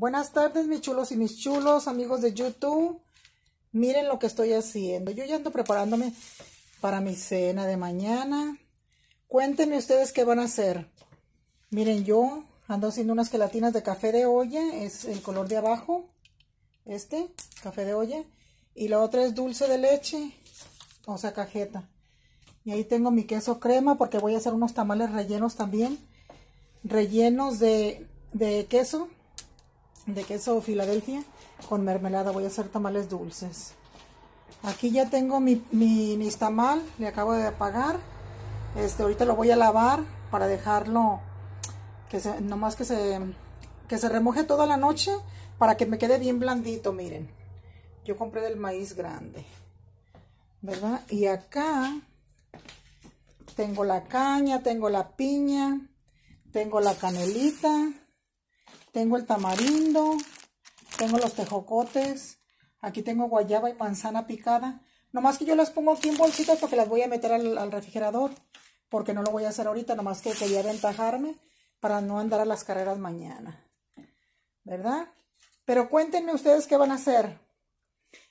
Buenas tardes, mis chulos y mis chulos, amigos de YouTube. Miren lo que estoy haciendo. Yo ya ando preparándome para mi cena de mañana. Cuéntenme ustedes qué van a hacer. Miren, yo ando haciendo unas gelatinas de café de olla. Es el color de abajo. Este, café de olla. Y la otra es dulce de leche, o sea, cajeta. Y ahí tengo mi queso crema porque voy a hacer unos tamales rellenos también. Rellenos de, queso de queso Filadelfia con mermelada. Voy a hacer tamales dulces. Aquí ya tengo mi, mi, tamal, le acabo de apagar. Este, ahorita lo voy a lavar para dejarlo, que se, que se, que se remoje toda la noche para que me quede bien blandito, miren. Yo compré del maíz grande, ¿verdad? Y acá tengo la caña, tengo la piña, tengo la canelita, tengo el tamarindo, tengo los tejocotes, aquí tengo guayaba y manzana picada. Nomás que yo las pongo aquí en bolsitas porque las voy a meter al, refrigerador, porque no lo voy a hacer ahorita, nomás que quería aventajarme para no andar a las carreras mañana. ¿Verdad? Pero cuéntenme ustedes qué van a hacer.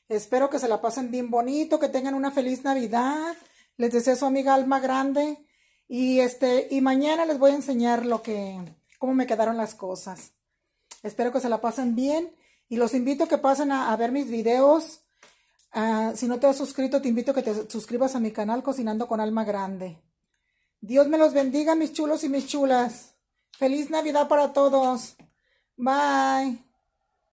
Espero que se la pasen bien bonito, que tengan una feliz Navidad. Les deseo su amiga Alma Grande. Y este, y mañana les voy a enseñar lo que, cómo me quedaron las cosas. Espero que se la pasen bien y los invito a que pasen a, ver mis videos. Ah, si no te has suscrito, te invito a que te suscribas a mi canal Cocinando con Alma Grande. Dios me los bendiga, mis chulos y mis chulas. Feliz Navidad para todos. Bye.